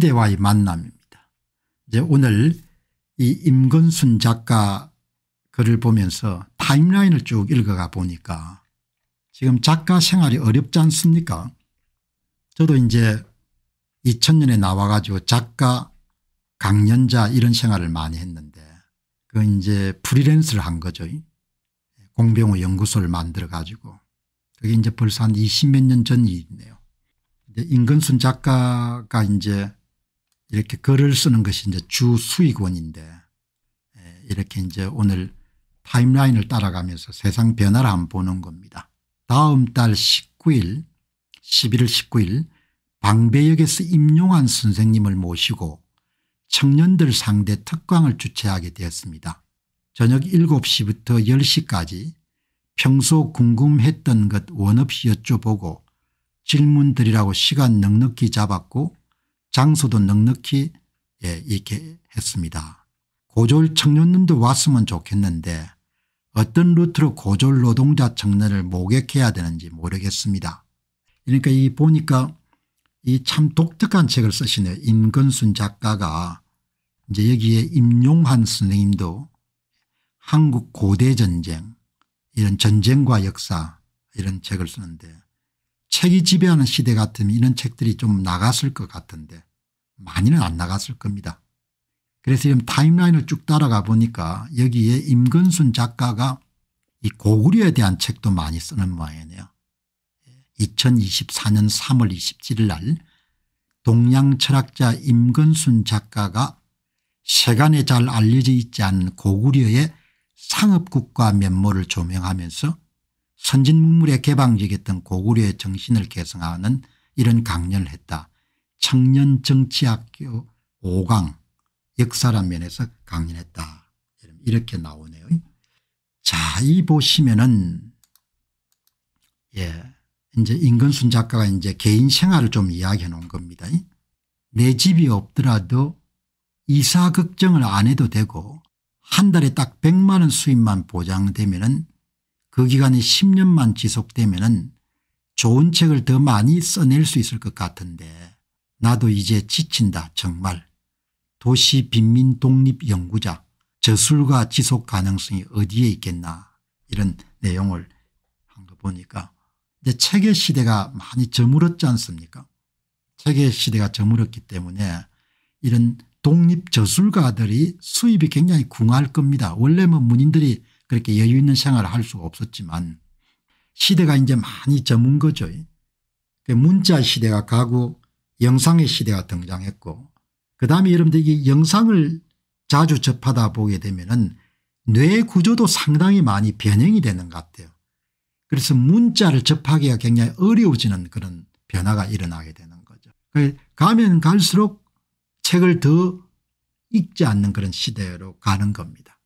시대와의 만남입니다. 이제 오늘 이 임건순 작가 글을 보면서 타임라인을 쭉 읽어가 보니까 지금 작가 생활이 어렵지 않습니까 저도 이제 2000년에 나와 가지고 작가 강연자 이런 생활을 많이 했는데 그 이제 프리랜서를 한 거죠. 공병호 연구소를 만들어 가지고 그게 이제 벌써 한20몇년 전이 네요 임근순 작가가 이제 이렇게 글을 쓰는 것이 이제 주 수익원인데 예, 이렇게 이제 오늘 타임라인을 따라가면서 세상 변화를 한번 보는 겁니다. 다음 달 19일 11월 19일 방배역에서 임용한 선생님을 모시고 청년들 상대 특강을 주최하게 되었습니다. 저녁 7시부터 10시까지 평소 궁금했던 것 원없이 여쭤보고 질문 드리라고 시간 넉넉히 잡았고 장소도 넉넉히 예, 있게 했습니다. 고졸 청년님도 왔으면 좋겠는데 어떤 루트로 고졸 노동자 청년을 목격해야 되는지 모르겠습니다. 그러니까 이 보니까 이 참 독특한 책을 쓰시네 요 임건순 작가가 이제 여기에 임용환 선생님도 한국 고대 전쟁 이런 전쟁과 역사 이런 책을 쓰는데 책이 지배하는 시대 같으면 이런 책들이 좀 나갔을 것 같은데 많이는 안 나갔을 겁니다. 그래서 지금 타임라인을 쭉 따라가 보니까 여기에 임근순 작가가 이 고구려에 대한 책도 많이 쓰는 모양이네요. 2024년 3월 27일 날 동양철학자 임근순 작가가 세간에 잘 알려져 있지 않은 고구려의 상업국가 면모를 조명하면서 선진문물의 개방적이었던 고구려의 정신을 계승하는 이런 강연을 했다. 청년정치학교 5강 역사란 면에서 강연했다. 이렇게 나오네요. 자, 이 보시면은 예. 이제 임근순 작가가 이제 개인 생활을 좀 이야기해 놓은 겁니다. 내 집이 없더라도 이사 걱정을 안 해도 되고 한 달에 딱 100만 원 수입만 보장되면은 그 기간이 10년만 지속되면 좋은 책을 더 많이 써낼 수 있을 것 같은데 나도 이제 지친다 정말. 도시 빈민 독립 연구자 저술과 지속 가능성이 어디에 있겠나 이런 내용을 한 거 보니까 이제 책의 시대가 많이 저물었지 않습니까 책의 시대가 저물었기 때문에 이런 독립 저술가들이 수입이 굉장히 궁할 겁니다. 원래 뭐 문인들이 그렇게 여유 있는 생활을 할 수가 없었지만 시대가 이제 많이 저문 거죠. 그 문자 시대가 가고 영상의 시대가 등장했고 그다음에 여러분들 이 영상을 자주 접하다 보게 되면은 뇌 구조도 상당히 많이 변형이 되는 것 같아요. 그래서 문자를 접하기가 굉장히 어려워지는 그런 변화가 일어나게 되는 거죠. 그 가면 갈수록 책을 더 읽지 않는 그런 시대로 가는 겁니다.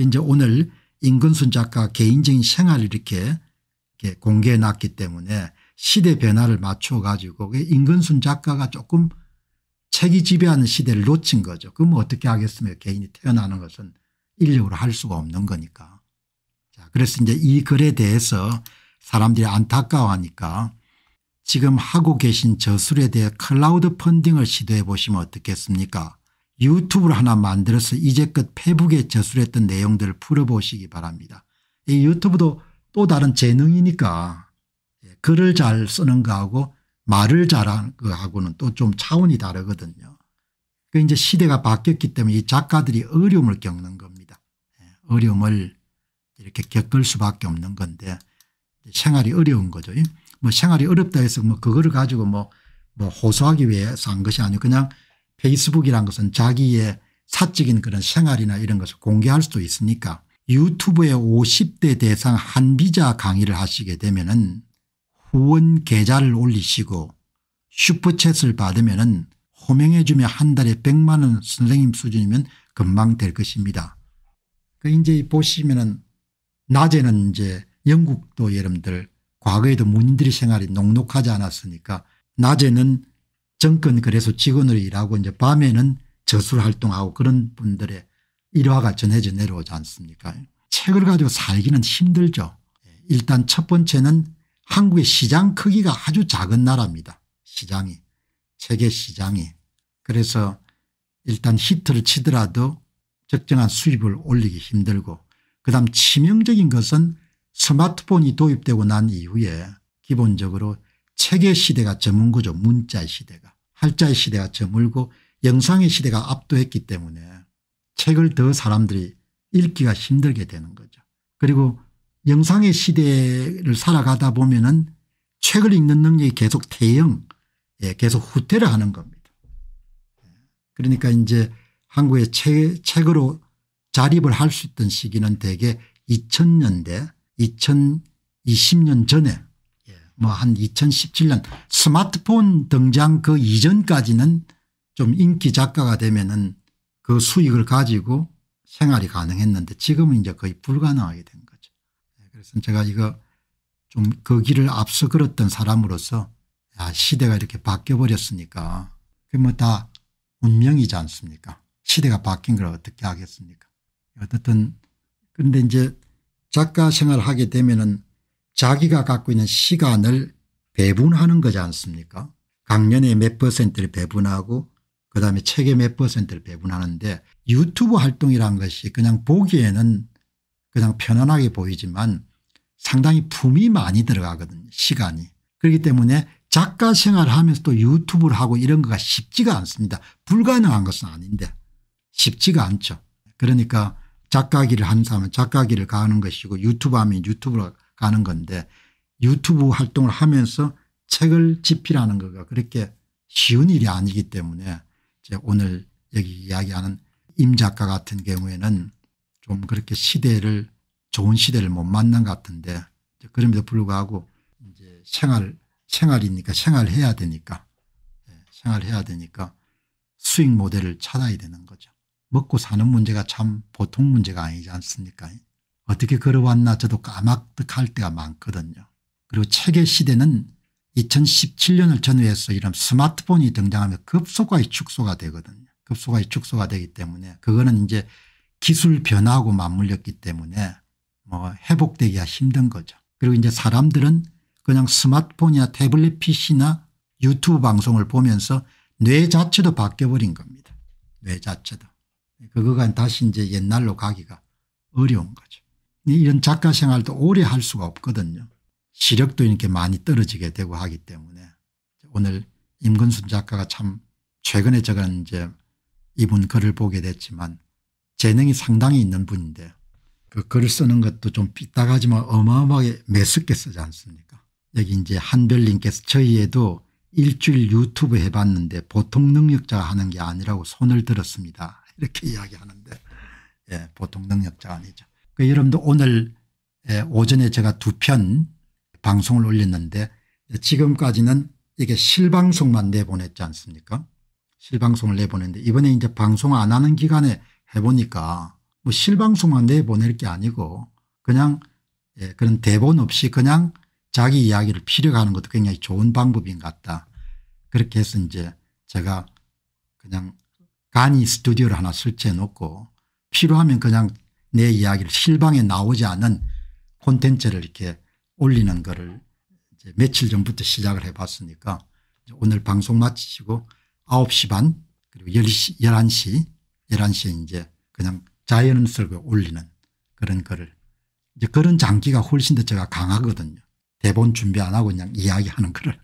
이제 오늘 임근순 작가 개인적인 생활을 이렇게, 이렇게 공개해 놨기 때문에 시대 변화를 맞춰 가지고 임근순 작가가 조금 책이 지배하는 시대를 놓친 거죠. 그럼 어떻게 하겠습니까 개인이 태어나는 것은 인력으로 할 수가 없는 거니까. 자 그래서 이제 이 글에 대해서 사람들이 안타까워하니까 지금 하고 계신 저술에 대해 클라우드 펀딩을 시도해 보시면 어떻겠습니까 유튜브를 하나 만들어서 이제껏 페북에 저술했던 내용들을 풀어보시기 바랍니다. 이 유튜브도 또 다른 재능이니까 예, 글을 잘 쓰는 거하고 말을 잘하는 거하고는 또 좀 차원이 다르거든요. 그 이제 시대가 바뀌었기 때문에 이 작가들이 어려움을 겪는 겁니다. 예, 어려움을 이렇게 겪을 수밖에 없는 건데 생활이 어려운 거죠. 뭐 생활이 어렵다 해서 뭐 그거를 가지고 뭐, 뭐 호소하기 위해서 한 것이 아니고 그냥 페이스북이란 것은 자기의 사적인 그런 생활이나 이런 것을 공개할 수도 있으니까 유튜브에 50대 대상 한비자 강의를 하시게 되면 은 후원 계좌를 올리시고 슈퍼챗을 받으면 은 호명해주며 한 달에 100만 원 선생님 수준이면 금방 될 것입니다. 그 이제 보시면 은 낮에는 이제 영국도 여러분들 과거에도 문인들의 생활이 녹록하지 않았으니까 낮에는 정권 그래서 직원으로 일하고 이제 밤에는 저술 활동하고 그런 분들의 일화가 전해져 내려오지 않습니까 책을 가지고 살기는 힘들죠. 일단 첫 번째는 한국의 시장 크기가 아주 작은 나라입니다. 시장이 책의 시장이 그래서 일단 히트를 치더라도 적정한 수입을 올리기 힘들고 그다음 치명적인 것은 스마트폰이 도입되고 난 이후에 기본적으로 책의 시대가 저문 거죠. 문자의 시대가. 활자의 시대가 저물고 영상의 시대가 압도했기 때문에 책을 더 사람들이 읽기가 힘들게 되는 거죠. 그리고 영상의 시대를 살아가다 보면 은 책을 읽는 능력이 계속 태영 예, 계속 후퇴를 하는 겁니다. 그러니까 이제 한국의 책, 책으로 자립을 할 수 있던 시기는 대개 2000년대 2020년 전에 뭐한 2017년 스마트폰 등장 그 이전까지는 좀 인기 작가가 되면은 그 수익을 가지고 생활이 가능했는데 지금은 이제 거의 불가능하게 된 거죠. 네, 그래서 제가 이거 좀 그 길을 앞서 걸었던 사람으로서 야 시대가 이렇게 바뀌어버렸으니까 그게 뭐 다 운명이지 않습니까 시대가 바뀐 걸 어떻게 하겠습니까 어쨌든 그런데 이제 작가 생활을 하게 되면은 자기가 갖고 있는 시간을 배분하는 거지 않습니까 강연에 몇 퍼센트를 배분하고 그다음에 책에 몇 퍼센트를 배분하는데 유튜브 활동이라 것이 그냥 보기에는 그냥 편안하게 보이지만 상당히 품이 많이 들어가거든요 시간이. 그렇기 때문에 작가 생활을 하면서 또 유튜브를 하고 이런 거가 쉽지가 않습니다. 불가능한 것은 아닌데 쉽지가 않죠. 그러니까 작가기를 한 사람은 작가기를 가는 것이고 유튜브 하면 유튜브를 가는 건데 유튜브 활동을 하면서 책을 집필하는 거가 그렇게 쉬운 일이 아니기 때문에 이제 오늘 여기 이야기하는 임 작가 같은 경우에는 좀 그렇게 시대를 좋은 시대를 못 만난 것 같은데 그럼에도 불구하고 이제 생활 생활이니까 생활해야 되니까 예, 생활해야 되니까 수익 모델을 찾아야 되는 거죠. 먹고 사는 문제가 참 보통 문제가 아니지 않습니까? 어떻게 걸어왔나 저도 까막득할 때가 많거든요. 그리고 책의 시대는 2017년을 전후해서 이런 스마트폰이 등장하며 급속하게 축소가 되거든요. 급속하게 축소가 되기 때문에 그거는 이제 기술 변화하고 맞물렸기 때문에 뭐 회복되기가 힘든 거죠. 그리고 이제 사람들은 그냥 스마트폰이나 태블릿 PC나 유튜브 방송을 보면서 뇌 자체도 바뀌어버린 겁니다. 뇌 자체도. 그거가 다시 이제 옛날로 가기가 어려운 거죠. 이런 작가 생활도 오래 할 수가 없거든요. 시력도 이렇게 많이 떨어지게 되고 하기 때문에 오늘 임근순 작가가 참 최근에 제가 이제 이분 글을 보게 됐지만 재능이 상당히 있는 분인데 그 글을 쓰는 것도 좀 삐딱하지만 어마어마하게 매섭게 쓰지 않습니까 여기 이제 한별님께서 저희에도 일주일 유튜브 해봤는데 보통 능력자가 하는 게 아니라고 손을 들었습니다. 이렇게 이야기하는데 예, 보통 능력자 아니죠. 그 여러분도 오늘 오전에 제가 두 편 방송을 올렸는데 지금까지는 이게 실방송만 내보냈지 않습니까 실방송을 내보냈는데 이번에 이제 방송 안 하는 기간에 해보니까 뭐 실방송만 내보낼 게 아니고 그냥 예, 그런 대본 없이 그냥 자기 이야기를 피력하는 것도 굉장히 좋은 방법인 것 같다. 그렇게 해서 이제 제가 그냥 간이 스튜디오를 하나 설치해 놓고 필요하면 그냥 내 이야기를 실방에 나오지 않은 콘텐츠를 이렇게 올리는 거를 며칠 전부터 시작을 해봤으니까 오늘 방송 마치시고 9시 반 그리고 10시 11시 11시에 이제 그냥 자연스럽게 올리는 그런 거를 이제 그런 장기가 훨씬 더 제가 강하거든요. 대본 준비 안 하고 그냥 이야기하는 거를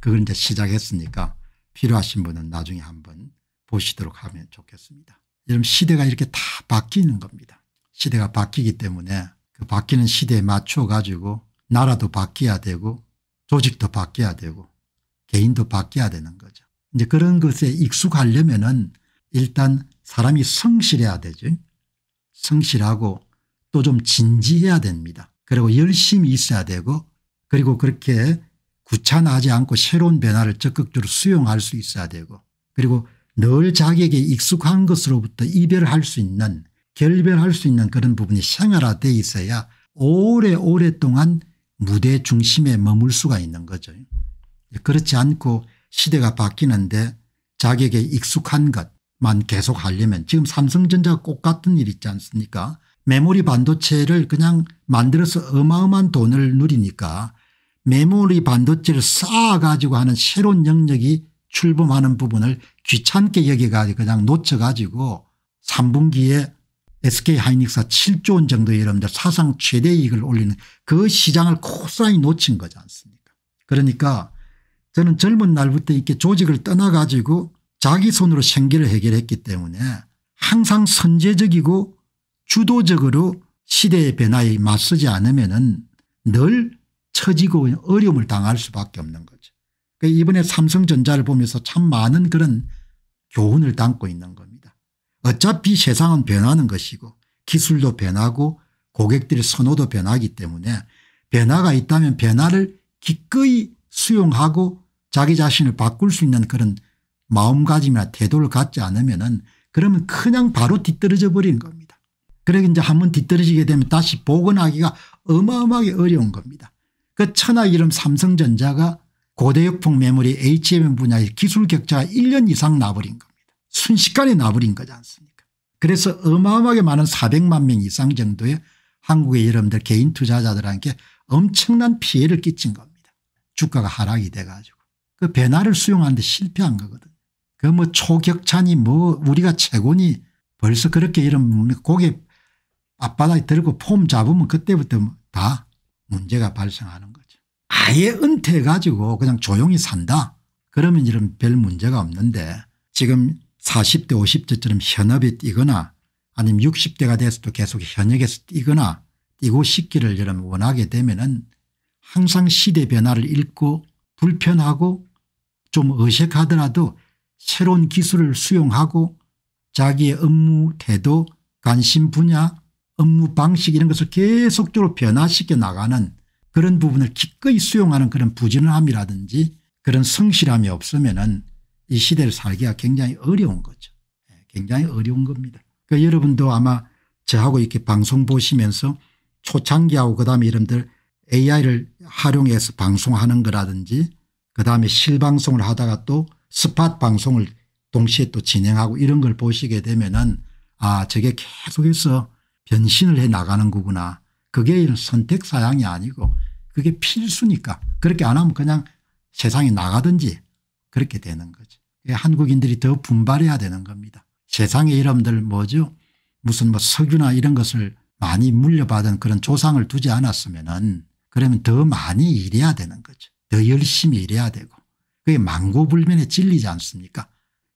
그걸 이제 시작했으니까 필요하신 분은 나중에 한번 보시도록 하면 좋겠습니다. 여러분 시대가 이렇게 다 바뀌는 겁니다. 시대가 바뀌기 때문에 그 바뀌는 시대에 맞춰 가지고 나라도 바뀌어야 되고 조직도 바뀌어야 되고 개인도 바뀌어야 되는 거죠. 이제 그런 것에 익숙하려면 은 일단 사람이 성실해야 되죠. 성실하고 또 좀 진지해야 됩니다. 그리고 열심히 있어야 되고 그리고 그렇게 구차하지 않고 새로운 변화를 적극적으로 수용할 수 있어야 되고 그리고 늘 자기에게 익숙한 것으로부터 이별할 수 있는 결별할 수 있는 그런 부분이 생활화되어 있어야 오래오랫동안 무대 중심에 머물 수가 있는 거죠. 그렇지 않고 시대가 바뀌는데 자격에 익숙한 것만 계속 하려면 지금 삼성전자 꼭 같은 일 있지 않습니까 메모리 반도체를 그냥 만들어서 어마어마한 돈을 누리니까 메모리 반도체를 쌓아가지고 하는 새로운 영역이 출범하는 부분을 귀찮게 여기가지고 그냥 놓쳐가지고 3분기에 SK 하이닉스가 7조 원 정도의 여러분들 사상 최대 이익을 올리는 그 시장을 코스란히 놓친 거지 않습니까 그러니까 저는 젊은 날부터 이렇게 조직을 떠나 가지고 자기 손으로 생계를 해결했기 때문에 항상 선제적이고 주도적으로 시대의 변화에 맞서지 않으면 늘 처지고 어려움을 당할 수밖에 없는 거죠. 그러니까 이번에 삼성전자를 보면서 참 많은 그런 교훈을 담고 있는 겁니다. 어차피 세상은 변하는 것이고 기술도 변하고 고객들의 선호도 변하기 때문에 변화가 있다면 변화를 기꺼이 수용하고 자기 자신을 바꿀 수 있는 그런 마음가짐이나 태도를 갖지 않으면 은 그러면 그냥 바로 뒤떨어져 버리는 겁니다. 그러기 이제 한 번 뒤떨어지게 되면 다시 복원하기가 어마어마하게 어려운 겁니다. 그 천하 이름 삼성전자가 고대역폭 메모리 HMM 분야의 기술 격차가 1년 이상 나버린 거. 순식간에 나버린 거지 않습니까 그래서 어마어마하게 많은 400만 명 이상 정도의 한국의 여러분들 개인 투자자들한테 엄청난 피해를 끼친 겁니다. 주가가 하락이 돼가지고 그 변화를 수용하는데 실패한 거거든그 뭐 초격찬이 뭐 우리가 최고니 벌써 그렇게 이런 고개 앞바닥에 들고 폼 잡으면 그때부터 뭐 다 문제가 발생하는 거죠. 아예 은퇴해가지고 그냥 조용히 산다. 그러면 이런 별 문제가 없는데 지금 40대 50대처럼 현업에 뛰거나 아니면 60대가 돼서도 계속 현역에서 뛰거나 뛰고 싶기를 여러분 원하게 되면 은 항상 시대 변화를 읽고 불편하고 좀 어색하더라도 새로운 기술을 수용하고 자기의 업무 태도 관심 분야 업무 방식 이런 것을 계속적으로 변화시켜 나가는 그런 부분을 기꺼이 수용하는 그런 부진함이라든지 그런 성실함이 없으면 은이 시대를 살기가 굉장히 어려운 거죠. 예, 굉장히 어려운 겁니다. 그러니까 여러분도 아마 저하고 이렇게 방송 보시면서 초창기하고 그다음에 이름들 AI를 활용해서 방송하는 거라든지 그다음에 실방송을 하다가 또 스팟 방송을 동시에 또 진행하고 이런 걸 보시게 되면은 아 저게 계속해서 변신을 해 나가는 거구나. 그게 선택 사양이 아니고 그게 필수니까 그렇게 안 하면 그냥 세상에 나가든지 그렇게 되는 거죠. 한국인들이 더 분발해야 되는 겁니다. 세상의 이름들 뭐죠? 무슨 뭐 석유나 이런 것을 많이 물려받은 그런 조상을 두지 않았으면은 그러면 더 많이 일해야 되는 거죠. 더 열심히 일해야 되고 그게 망고불면에 질리지 않습니까?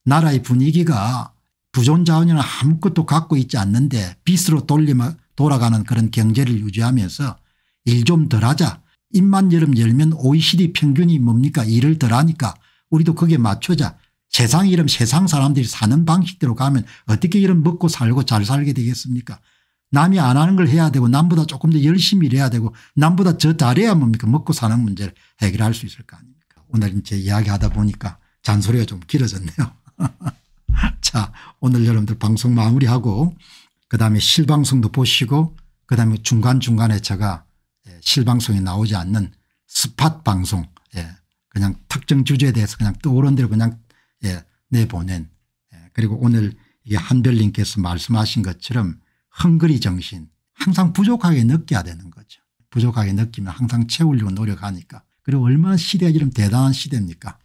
나라의 분위기가 부존자원이나 아무것도 갖고 있지 않는데 빚으로 돌리면 돌아가는 그런 경제를 유지하면서 일 좀 덜 하자. 입만 여름 열면 OECD 평균이 뭡니까? 일을 덜 하니까 우리도 거기에 맞춰자 세상 이름 세상 사람들이 사는 방식대로 가면 어떻게 이런 먹고 살고 잘 살게 되겠습니까 남이 안 하는 걸 해야 되고 남보다 조금 더 열심히 일해야 되고 남보다 더 잘해야 뭡니까 먹고 사는 문제를 해결할 수 있을 거 아닙니까 오늘 제 이야기하다 보니까 잔소리가 좀 길어졌네요. 자 오늘 여러분들 방송 마무리하고 그다음에 실방송도 보시고 그다음에 중간중간에 제가 예, 실방송에 나오지 않는 스팟 방송 예, 그냥 특정 주제에 대해서 그냥 떠오른 대로 그냥 예, 내보낸 예, 그리고 오늘 이게 한별님께서 말씀하신 것처럼 헝그리 정신 항상 부족하게 느껴야 되는 거죠. 부족하게 느끼면 항상 채우려고 노력하니까 그리고 얼마나 시대가 지금 대단한 시대입니까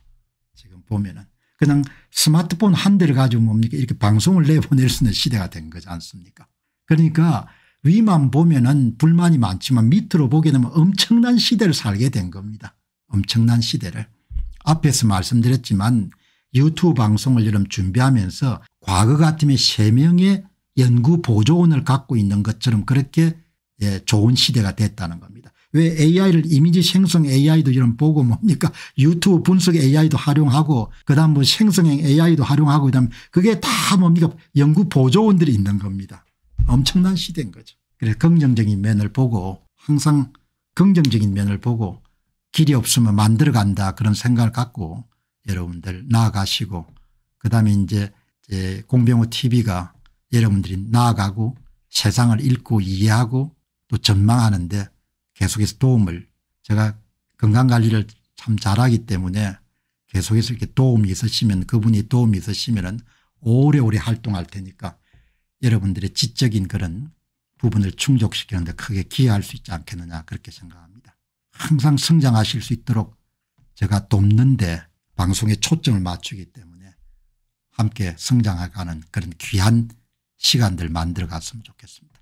지금 보면은 그냥 스마트폰 한 대를 가지고 뭡니까 이렇게 방송을 내보낼 수 있는 시대가 된 거지 않습니까 그러니까 위만 보면은 불만이 많지만 밑으로 보게 되면 엄청난 시대를 살게 된 겁니다. 엄청난 시대를 앞에서 말씀드렸지만 유튜브 방송을 여름 준비하면서 과거 같으면 3명의 연구 보조원을 갖고 있는 것처럼 그렇게 예, 좋은 시대가 됐다는 겁니다. 왜 AI를 이미지 생성 AI도 이런 보고 뭡니까 유튜브 분석 AI도 활용하고 그다음 뭐 생성형 AI도 활용하고 그다음 그게 다 뭡니까 연구 보조원들이 있는 겁니다. 엄청난 시대인 거죠. 그래서 긍정적인 면을 보고 항상 긍정적인 면을 보고 길이 없으면 만들어 간다 그런 생각을 갖고 여러분들 나아가시고 그다음에 이제 공병호 tv가 여러분들이 나아가고 세상을 읽고 이해하고 또 전망하는데 계속해서 도움을 제가 건강관리를 참 잘하기 때문에 계속해서 이렇게 도움이 있으시면 그분이 도움이 있으시면 오래오래 활동할 테니까 여러분들의 지적인 그런 부분을 충족시키는 데 크게 기여할 수 있지 않겠느냐 그렇게 생각합니다. 항상 성장하실 수 있도록 제가 돕는데 방송에 초점을 맞추기 때문에 함께 성장해가는 그런 귀한 시간들 만들어 갔으면 좋겠습니다.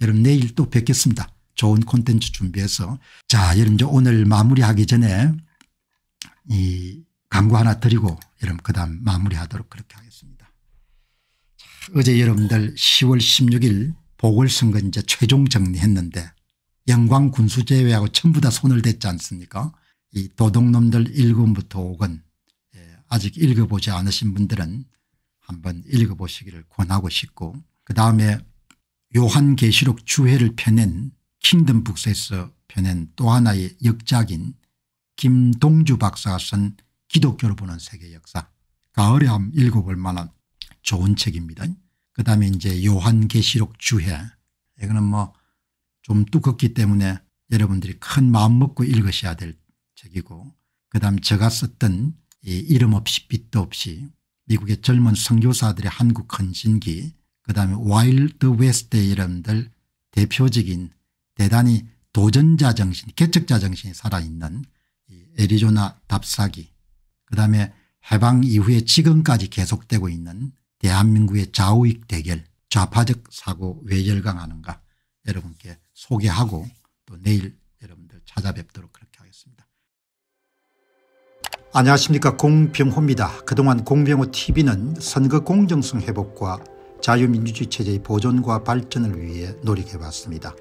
여러분 내일 또 뵙겠습니다. 좋은 콘텐츠 준비해서 자 여러분 이제 오늘 마무리하기 전에 이 광고 하나 드리고 여러분 그 다음 마무리하도록 그렇게 하겠습니다. 자, 어제 여러분들 10월 16일 보궐선거 이제 최종 정리했는데 영광 군수 제외하고 전부 다 손을 댔지 않습니까 이 도둑놈들 1권부터 5권 예, 아직 읽어보지 않으신 분들은 한번 읽어보시기를 권하고 싶고 그다음에 요한계시록 주회를 펴낸 킹덤 북스에서 펴낸 또 하나의 역작인 김동주 박사가 쓴 기독교를 보는 세계 역사 가을에 한번 읽어볼 만한 좋은 책입니다. 그다음에 이제 요한계시록 주회 이거는 예, 뭐좀 두껍기 때문에 여러분들이 큰 마음 먹고 읽으셔야 될 책이고 그다음 제가 썼던 이름 이 없이 빛도 없이 미국의 젊은 선교사들의 한국 헌신기 그다음에 와일드 웨스트의 이름들 대표적인 대단히 도전자 정신 개척자 정신이 살아있는 이 애리조나 답사기 그다음에 해방 이후에 지금까지 계속되고 있는 대한민국의 좌우익 대결 좌파적 사고 왜 열강하는가 여러분께 소개하고 또 내일 여러분들 찾아뵙도록 그렇게 하겠습니다. 안녕하십니까 공병호입니다. 그동안 공병호 tv는 선거 공정성 회복과 자유민주주의 체제의 보존과 발전을 위해 노력해왔습니다.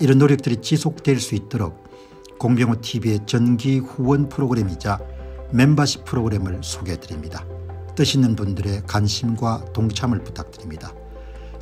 이런 노력들이 지속될 수 있도록 공병호 tv의 전기 후원 프로그램이자 멤버십 프로그램을 소개해드립니다. 뜻 있는 분들의 관심과 동참을 부탁드립니다.